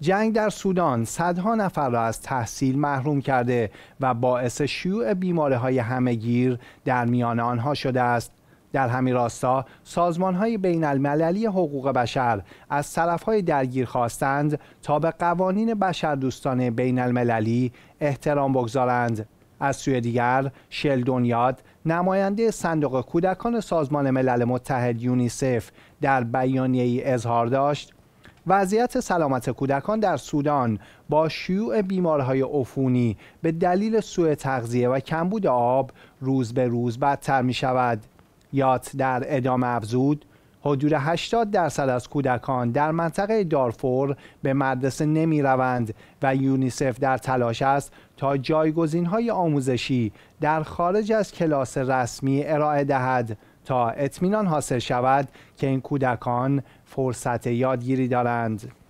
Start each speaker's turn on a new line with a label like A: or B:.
A: جنگ در سودان صدها نفر را از تحصیل محروم کرده و باعث شیوع بیماره های همگیر در میان آنها شده است. در همین راستا سازمان های بین المللی حقوق بشر از طرف های درگیر خواستند تا به قوانین بشردوستانه بین المللی احترام بگذارند. از سوی دیگر شل یاد نماینده صندوق کودکان سازمان ملل متحد یونیسف در ای اظهار داشت وضعیت سلامت کودکان در سودان با شیوع بیمارهای عفونی به دلیل سوء تغذیه و کمبود آب روز به روز بدتر می شود. یات در ادامه افزود حدود 80 درصد از کودکان در منطقه دارفور به مدرسه نمی روند و یونیسف در تلاش است تا جایگزین های آموزشی در خارج از کلاس رسمی ارائه دهد تا اطمینان حاصل شود که این کودکان فرصت یادگیری دارند